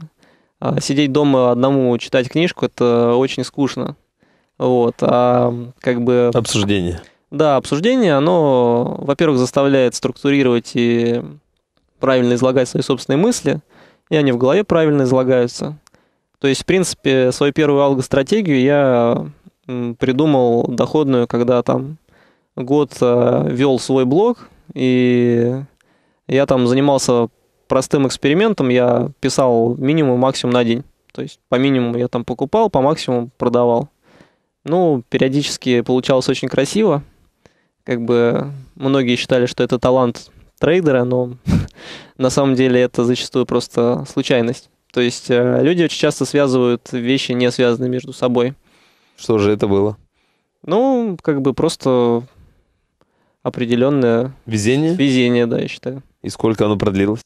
а, сидеть дома одному, читать книжку, это очень скучно. Вот, а как бы... Обсуждение. Да, обсуждение, оно, во-первых, заставляет структурировать и правильно излагать свои собственные мысли, и они в голове правильно излагаются. То есть, в принципе, свою первую алгостратегию я придумал доходную, когда там год э, вел свой блог, и я там занимался простым экспериментом я писал минимум, максимум на день. То есть по минимуму я там покупал, по максимуму продавал. Ну, периодически получалось очень красиво. Как бы многие считали, что это талант трейдера, но на самом деле это зачастую просто случайность. То есть э, люди очень часто связывают вещи, не связанные между собой. Что же это было? Ну, как бы просто определенное... Везение? Везение, да, я считаю. И сколько оно продлилось?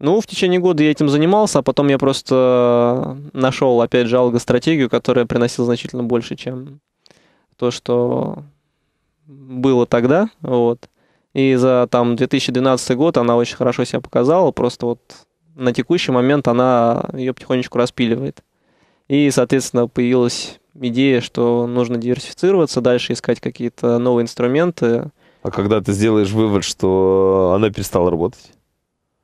Ну, в течение года я этим занимался, а потом я просто э, нашел, опять же, алго-стратегию, которая приносила значительно больше, чем то, что было тогда, вот. И за там 2012 год она очень хорошо себя показала, просто вот на текущий момент она ее потихонечку распиливает. И, соответственно, появилась идея, что нужно диверсифицироваться, дальше искать какие-то новые инструменты. А когда ты сделаешь вывод, что она перестала работать?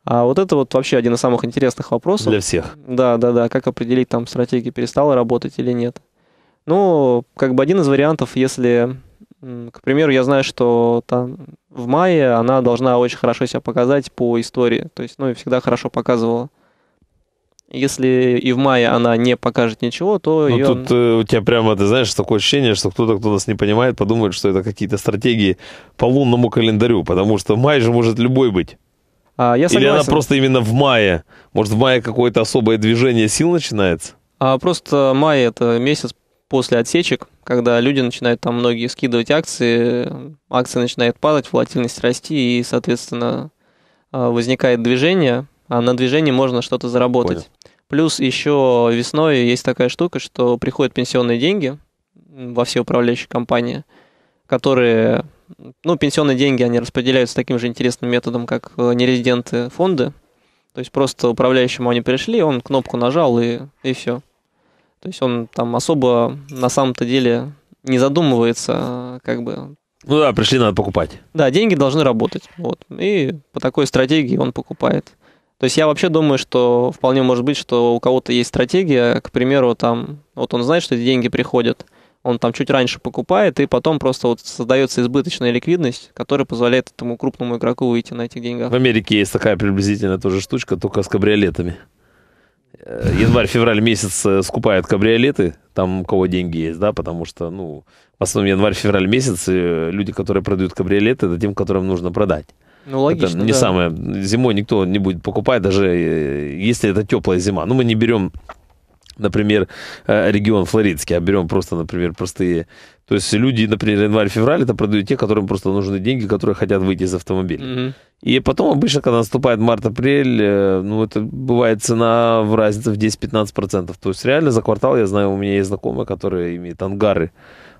А вот это вот вообще один из самых интересных вопросов. Для всех. Да, да, да. Как определить, там стратегия перестала работать или нет. Ну, как бы один из вариантов, если, к примеру, я знаю, что там в мае она должна очень хорошо себя показать по истории. То есть, ну, и всегда хорошо показывала. Если и в мае она не покажет ничего, то ну, ее... тут э, у тебя прямо, ты знаешь, такое ощущение, что кто-то, кто нас не понимает, подумает, что это какие-то стратегии по лунному календарю, потому что май же может любой быть. А, я Или она просто именно в мае? Может, в мае какое-то особое движение сил начинается? А, просто мае это месяц после отсечек, когда люди начинают там многие скидывать акции, акции начинают падать, волатильность расти, и, соответственно, а, возникает движение, а на движении можно что-то заработать. Понял. Плюс еще весной есть такая штука, что приходят пенсионные деньги во все управляющие компании, которые ну, пенсионные деньги, они распределяются таким же интересным методом, как э, нерезиденты фонды. То есть просто управляющему они пришли, он кнопку нажал и, и все. То есть он там особо на самом-то деле не задумывается, а, как бы. Ну да, пришли, надо покупать. Да, деньги должны работать. Вот. И по такой стратегии он покупает. То есть я вообще думаю, что вполне может быть, что у кого-то есть стратегия, к примеру, там, вот он знает, что эти деньги приходят, он там чуть раньше покупает, и потом просто вот создается избыточная ликвидность, которая позволяет этому крупному игроку выйти на этих деньгах. В Америке есть такая приблизительно тоже штучка, только с кабриолетами. Э, январь-февраль месяц э, скупают кабриолеты, там у кого деньги есть, да, потому что, ну, в основном январь-февраль месяц э, люди, которые продают кабриолеты, это тем, которым нужно продать. Ну, логично, это не да. самое. Зимой никто не будет покупать, даже если это теплая зима. Ну, мы не берем например, э, регион Флоридский, а берем просто, например, простые. То есть люди, например, январь-февраль это продают те, которым просто нужны деньги, которые хотят выйти из автомобиля. Mm-hmm. И потом обычно, когда наступает март-апрель, э, ну, это бывает цена в разнице в 10-15%. То есть реально за квартал, я знаю, у меня есть знакомые, которые имеют ангары,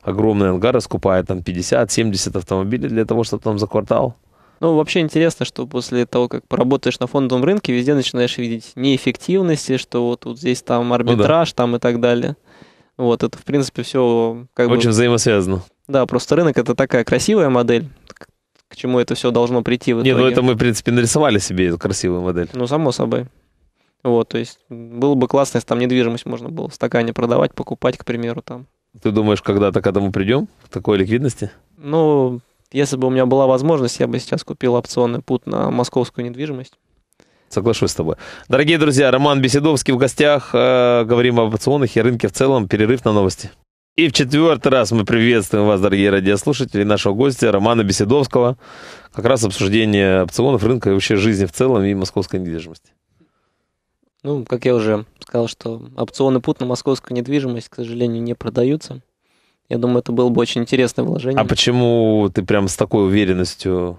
огромные ангары, скупают там 50-70 автомобилей для того, чтобы там за квартал ну, вообще интересно, что после того, как поработаешь на фондовом рынке, везде начинаешь видеть неэффективности, что вот тут здесь там арбитраж, ну, да. там и так далее. Вот, это, в принципе, все как Очень бы... взаимосвязано. Да, просто рынок — это такая красивая модель, к чему это все должно прийти в ну итоге. Нет, ну это мы, в принципе, нарисовали себе эту красивую модель. Ну, само собой. Вот, то есть было бы классно, если там недвижимость можно было в стакане продавать, покупать, к примеру, там. Ты думаешь, когда-то к этому придем, к такой ликвидности? Ну, если бы у меня была возможность, я бы сейчас купил опционный пут на московскую недвижимость. Соглашусь с тобой. Дорогие друзья, Роман Беседовский в гостях. Э, говорим об опционах и рынке в целом. Перерыв на новости. И в четвертый раз мы приветствуем вас, дорогие радиослушатели, нашего гостя Романа Беседовского. Как раз обсуждение опционов, рынка и вообще жизни в целом и московской недвижимости. Ну, как я уже сказал, что опционы пут на московскую недвижимость, к сожалению, не продаются. Я думаю, это было бы очень интересное вложение. А почему ты прям с такой уверенностью,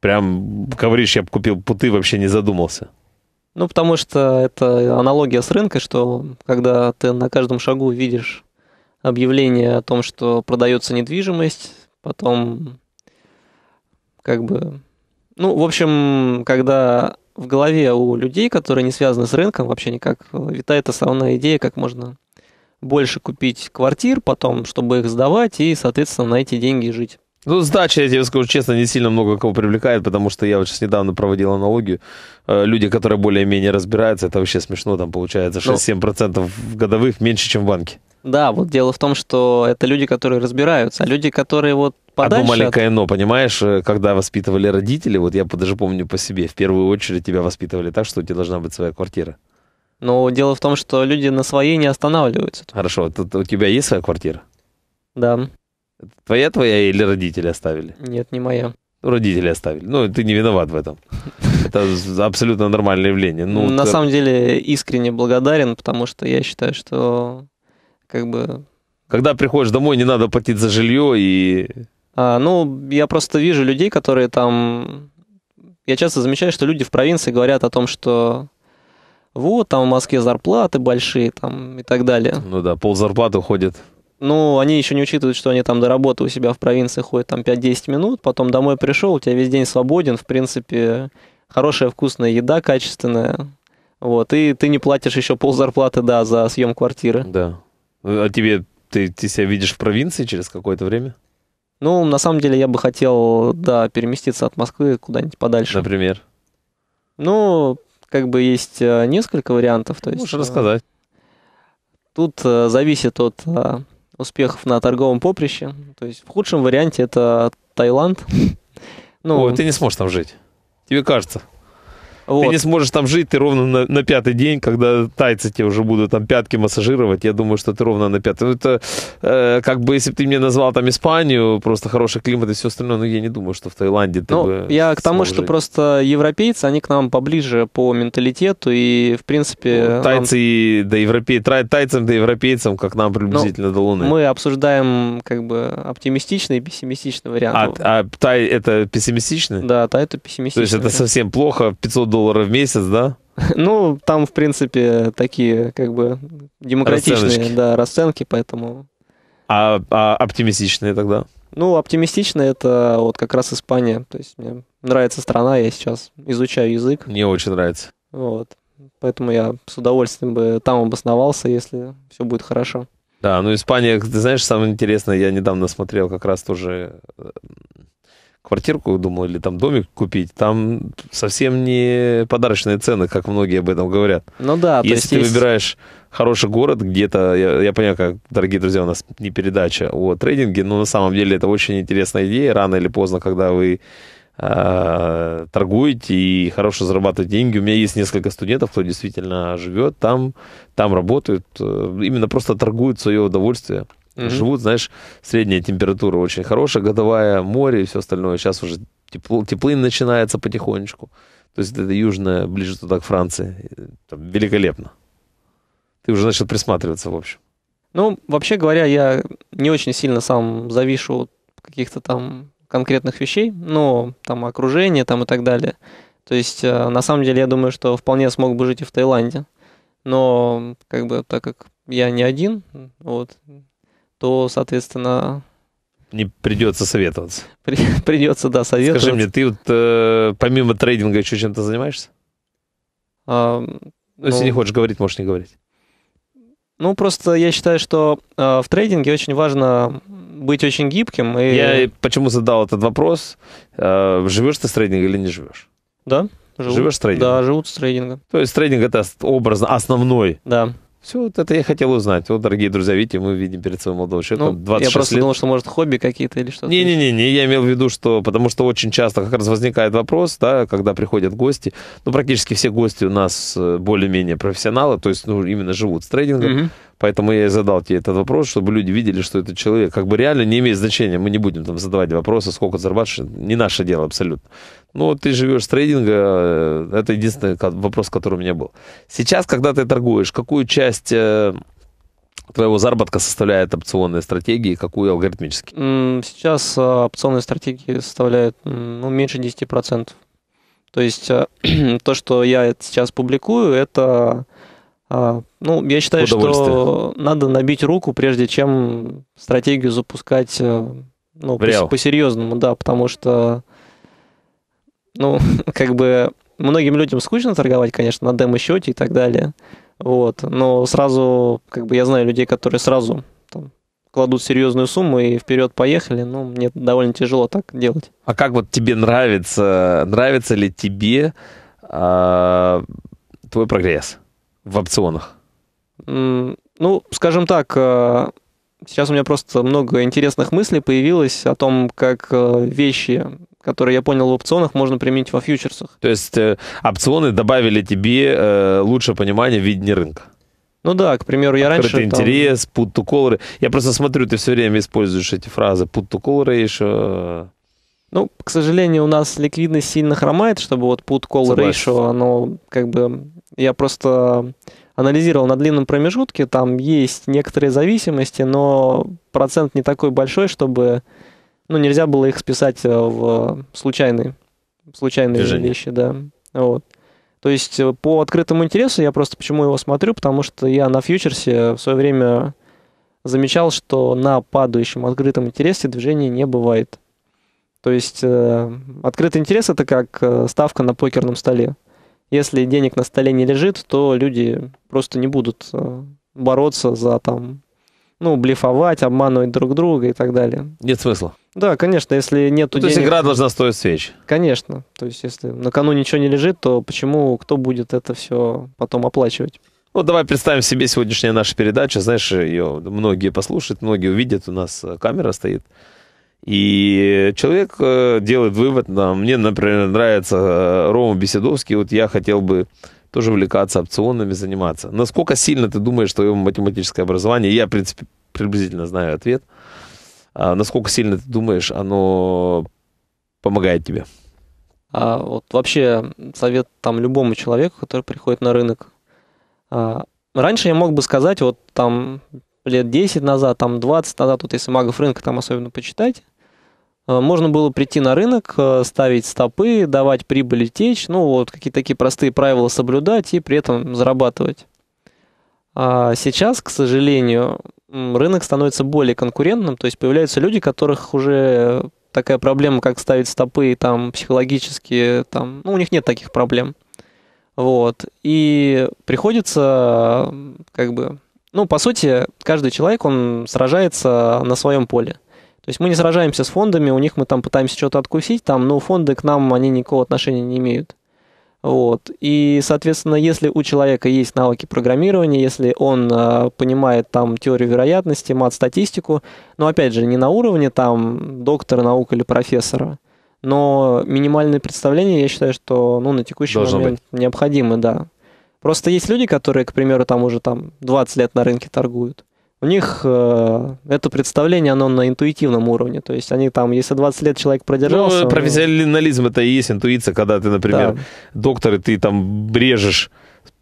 прям говоришь, я бы купил путы, вообще не задумался? Ну, потому что это аналогия с рынком, что когда ты на каждом шагу видишь объявление о том, что продается недвижимость, потом как бы... Ну, в общем, когда в голове у людей, которые не связаны с рынком вообще никак, витает основная идея, как можно больше купить квартир потом, чтобы их сдавать и, соответственно, на эти деньги жить. Ну, сдача, я тебе скажу честно, не сильно много кого привлекает, потому что я вот сейчас недавно проводил аналогию. Э, люди, которые более-менее разбираются, это вообще смешно, там получается 6-7% ну. годовых меньше, чем в банке. Да, вот дело в том, что это люди, которые разбираются, а люди, которые вот подальше... Одно маленькое но, понимаешь, э, когда воспитывали родители, вот я даже помню по себе, в первую очередь тебя воспитывали так, что у тебя должна быть своя квартира. Но дело в том, что люди на своей не останавливаются. Хорошо, тут у тебя есть своя квартира? Да. Твоя твоя или родители оставили? Нет, не моя. Родители оставили. Ну, ты не виноват в этом. Это абсолютно нормальное явление. Ну, на ты... самом деле искренне благодарен, потому что я считаю, что как бы... Когда приходишь домой, не надо платить за жилье и... А, ну, я просто вижу людей, которые там... Я часто замечаю, что люди в провинции говорят о том, что вот, там в Москве зарплаты большие, там и так далее. Ну да, пол зарплаты уходит. Ну, они еще не учитывают, что они там до работы у себя в провинции ходят там 5-10 минут, потом домой пришел, у тебя весь день свободен, в принципе, хорошая вкусная еда, качественная, вот, и ты не платишь еще пол зарплаты, да, за съем квартиры. Да. Ну, а тебе, ты, ты себя видишь в провинции через какое-то время? Ну, на самом деле, я бы хотел, да, переместиться от Москвы куда-нибудь подальше. Например? Ну, как бы есть э, несколько вариантов. То есть, Можешь э, рассказать. Тут э, зависит от успехов на торговом поприще. То есть в худшем варианте это Таиланд. Ну, Ой, ты не сможешь там жить. Тебе кажется. Вот. Ты не сможешь там жить, ты ровно на, на пятый день, когда тайцы тебе уже будут там пятки массажировать, я думаю, что ты ровно на пятый. это э, как бы, если бы ты мне назвал там Испанию, просто хороший климат и все остальное, но я не думаю, что в Таиланде ты ну, бы Я к тому, жить. что просто европейцы, они к нам поближе по менталитету и, в принципе... Ну, тайцы нам... до европей... тайцам до европейцам, как нам приблизительно ну, до Луны. Мы обсуждаем как бы оптимистичный и пессимистичный вариант. А, а тай это пессимистичный? Да, тай это пессимистичный. То есть это совсем плохо, 500 долларов долларов в месяц, да? Ну, там, в принципе, такие как бы демократичные расценочки. Да, расценки, поэтому... А, а оптимистичные тогда? Ну, оптимистичные это вот как раз Испания. То есть мне нравится страна, я сейчас изучаю язык. Мне очень нравится. Вот. Поэтому я с удовольствием бы там обосновался, если все будет хорошо. Да, ну Испания, ты знаешь, самое интересное, я недавно смотрел как раз тоже э, квартирку, думал, или там домик купить, там совсем не подарочные цены, как многие об этом говорят. Ну да. Если есть ты есть... выбираешь хороший город где-то, я, я понимаю, как, дорогие друзья, у нас не передача о трейдинге, но на самом деле это очень интересная идея, рано или поздно, когда вы э, торгуете и хорошо зарабатываете деньги. У меня есть несколько студентов, кто действительно живет там, там работают, э, именно просто торгуют свое удовольствие. Угу. Живут, знаешь, средняя температура очень хорошая, годовая, море и все остальное. Сейчас уже тепло, теплый начинается потихонечку. То есть это южная, ближе туда к Франции. Э, там великолепно. Ты уже начал присматриваться, в общем. Ну, вообще говоря, я не очень сильно сам завишу от каких-то там конкретных вещей, но там окружение там и так далее. То есть, э, на самом деле, я думаю, что вполне смог бы жить и в Таиланде. Но, как бы, так как я не один, вот, то, соответственно... Не придется советоваться. При, придется, да, советоваться. Скажи мне, ты вот э, помимо трейдинга еще чем-то занимаешься? А, ну, если не ну, хочешь говорить, можешь не говорить. Ну, просто я считаю, что э, в трейдинге очень важно быть очень гибким. И... Я почему задал этот вопрос? Э, живешь ты с трейдинга или не живешь? Да. Живу. Живешь с трейдинга? Да, живут с трейдинга. То есть трейдинг это образно основной да. Все, вот это я хотел узнать. Вот, дорогие друзья, видите, мы видим перед собой молодого ну, человека. Ну, 26 я просто лет. думал, что, может, хобби какие-то или что-то. Не-не-не, не, я имел в виду, что... Потому что очень часто как раз возникает вопрос, да, когда приходят гости. Ну, практически все гости у нас э, более-менее профессионалы, то есть, ну, именно живут с трейдингом. Угу. Поэтому я и задал тебе этот вопрос, чтобы люди видели, что это человек. Как бы реально не имеет значения. Мы не будем там задавать вопросы, сколько зарабатываешь. Не наше дело абсолютно. Ну, ты живешь с трейдинга, э, это единственный вопрос, который у меня был. Сейчас, когда ты торгуешь, какую часть э, твоего заработка составляет опционные стратегии, какую алгоритмически? Сейчас э, опционные стратегии составляют ну, меньше 10%. То есть то, что я сейчас публикую, это а, ну, я считаю, что надо набить руку, прежде чем стратегию запускать э, ну, по-серьезному, да, потому что, ну, как бы многим людям скучно торговать, конечно, на демо-счете и так далее, вот, но сразу, как бы я знаю людей, которые сразу там, кладут серьезную сумму и вперед поехали, ну, мне довольно тяжело так делать. А как вот тебе нравится, нравится ли тебе э, твой прогресс? в опционах? Ну, скажем так, э, сейчас у меня просто много интересных мыслей появилось о том, как э, вещи, которые я понял в опционах, можно применить во фьючерсах. То есть э, опционы добавили тебе лучшее понимание видения рынка? Ну да, к примеру, я раньше... Открытый интерес, там... put to call... Я просто смотрю, ты все время используешь эти фразы put to call ratio, ну, к сожалению, у нас ликвидность сильно хромает, чтобы вот put-call ratio, оно как бы... Я просто анализировал на длинном промежутке, там есть некоторые зависимости, но процент не такой большой, чтобы... Ну, нельзя было их списать э, в случайные, в случайные Движение. вещи, да. Вот. То есть э, по открытому интересу я просто почему его смотрю, потому что я на фьючерсе в свое время замечал, что на падающем открытом интересе движения не бывает. То есть э, открытый интерес это как э, ставка на покерном столе. Если денег на столе не лежит, то люди просто не будут э, бороться за там, ну, блефовать, обманывать друг друга и так далее. Нет смысла. Да, конечно, если нет ну, денег... То есть игра должна стоить свеч. Конечно. То есть если на кону ничего не лежит, то почему, кто будет это все потом оплачивать? Вот давай представим себе сегодняшняя наша передача. Знаешь, ее многие послушают, многие увидят. У нас э, камера стоит. И человек э, делает вывод, мне, например, нравится э, Рома Беседовский, вот я хотел бы тоже увлекаться опционами, заниматься. Насколько сильно ты думаешь, что его математическое образование, я, в принципе, приблизительно знаю ответ, а насколько сильно ты думаешь, оно помогает тебе? А вот вообще совет там любому человеку, который приходит на рынок. А, раньше я мог бы сказать, вот там лет 10 назад, там 20 назад, вот если магов рынка там особенно почитать, Э, можно было прийти на рынок, э, ставить стопы, давать прибыль течь, ну вот какие-то такие простые правила соблюдать и при этом зарабатывать. А сейчас, к сожалению, рынок становится более конкурентным, то есть появляются люди, которых уже такая проблема, как ставить стопы, там, психологически, там, ну, у них нет таких проблем. Вот. И приходится, как бы, ну, по сути, каждый человек, он сражается на своем поле. То есть мы не сражаемся с фондами, у них мы там пытаемся что-то откусить, там, но ну, фонды к нам, они никакого отношения не имеют. Вот. И, соответственно, если у человека есть навыки программирования, если он э, понимает там теорию вероятности, мат-статистику, но опять же, не на уровне там доктора наук или профессора, но минимальное представление, я считаю, что ну, на текущий Должно момент быть. необходимы, да. Просто есть люди, которые, к примеру, там уже там 20 лет на рынке торгуют у них э, это представление, оно на интуитивном уровне. То есть они там, если 20 лет человек продержался... Ну, профессионализм ну... это и есть интуиция, когда ты, например, да. доктор, и ты там брежешь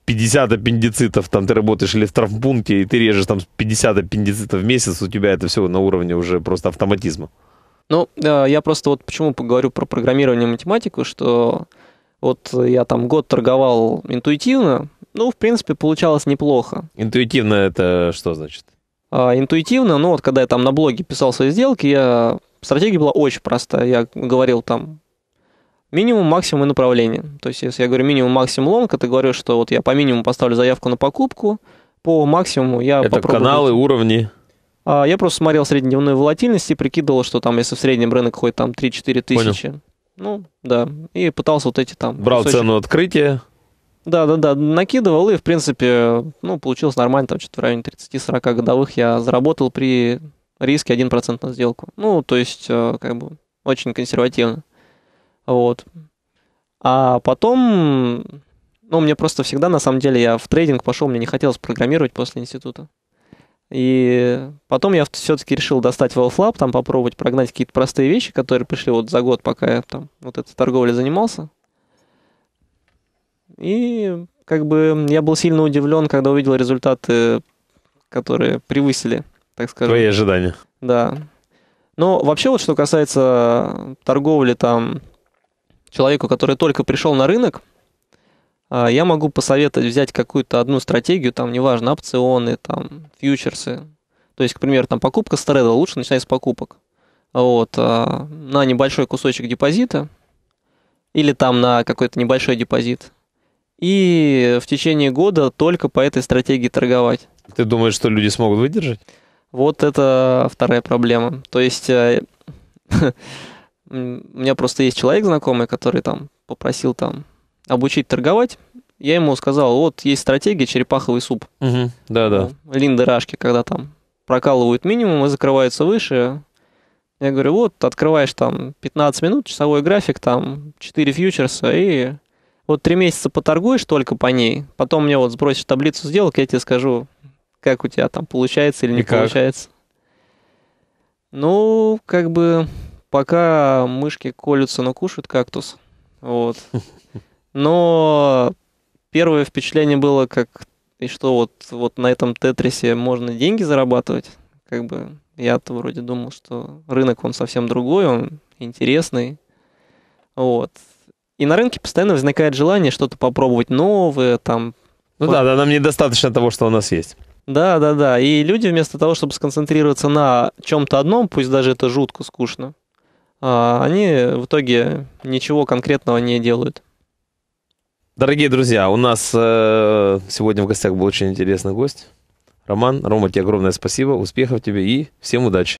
50 аппендицитов, там ты работаешь или в травмпункте, и ты режешь там 50 аппендицитов в месяц, у тебя это все на уровне уже просто автоматизма. Ну, э, я просто вот почему поговорю про программирование и математику, что вот я там год торговал интуитивно, ну, в принципе, получалось неплохо. Интуитивно это что значит? А, интуитивно, но ну, вот когда я там на блоге писал свои сделки, я... стратегия была очень простая. Я говорил там минимум, максимум и направление. То есть, если я говорю минимум, максимум лонг, это а говорю, что вот я по минимуму поставлю заявку на покупку, по максимуму я это попробую... Это каналы, уровни? А Я просто смотрел среднедневную волатильность и прикидывал, что там, если в среднем рынок ходит там 3-4 тысячи, Понял. ну, да, и пытался вот эти там... Брал кусочек... цену открытия? Да, да, да, накидывал, и, в принципе, ну, получилось нормально, там что-то в районе 30-40 годовых я заработал при риске 1% на сделку. Ну, то есть, э, как бы, очень консервативно. Вот. А потом, ну, мне просто всегда, на самом деле, я в трейдинг пошел, мне не хотелось программировать после института. И потом я все-таки решил достать Wealth Lab, там попробовать прогнать какие-то простые вещи, которые пришли вот за год, пока я там вот этой торговлей занимался. И как бы я был сильно удивлен, когда увидел результаты, которые превысили, так скажем. Твои ожидания. Да. Но вообще вот что касается торговли там человеку, который только пришел на рынок, а, я могу посоветовать взять какую-то одну стратегию, там, неважно, опционы, там, фьючерсы. То есть, к примеру, там, покупка с лучше начинать с покупок. Вот, а, на небольшой кусочек депозита или там на какой-то небольшой депозит – и в течение года только по этой стратегии торговать. Ты думаешь, что люди смогут выдержать? Вот это вторая проблема. То есть э, у меня просто есть человек знакомый, который там попросил там обучить торговать. Я ему сказал, вот есть стратегия черепаховый суп. да, да. Ну, линды Рашки, когда там прокалывают минимум и закрываются выше. Я говорю, вот, открываешь там 15 минут, часовой график, там 4 фьючерса и вот три месяца поторгуешь только по ней, потом мне вот сбросишь таблицу сделок, я тебе скажу, как у тебя там получается или И не как? получается. Ну, как бы пока мышки колются, но кушают кактус. Вот. Но первое впечатление было, как и что вот, вот на этом тетрисе можно деньги зарабатывать. Как бы я-то вроде думал, что рынок он совсем другой, он интересный. Вот. И на рынке постоянно возникает желание что-то попробовать новое, там... Ну да, да, нам недостаточно того, что у нас есть. Да, да, да. И люди вместо того, чтобы сконцентрироваться на чем-то одном, пусть даже это жутко скучно, а, они в итоге ничего конкретного не делают. Дорогие друзья, у нас э, сегодня в гостях был очень интересный гость. Роман, Рома, тебе огромное спасибо, успехов тебе и всем удачи.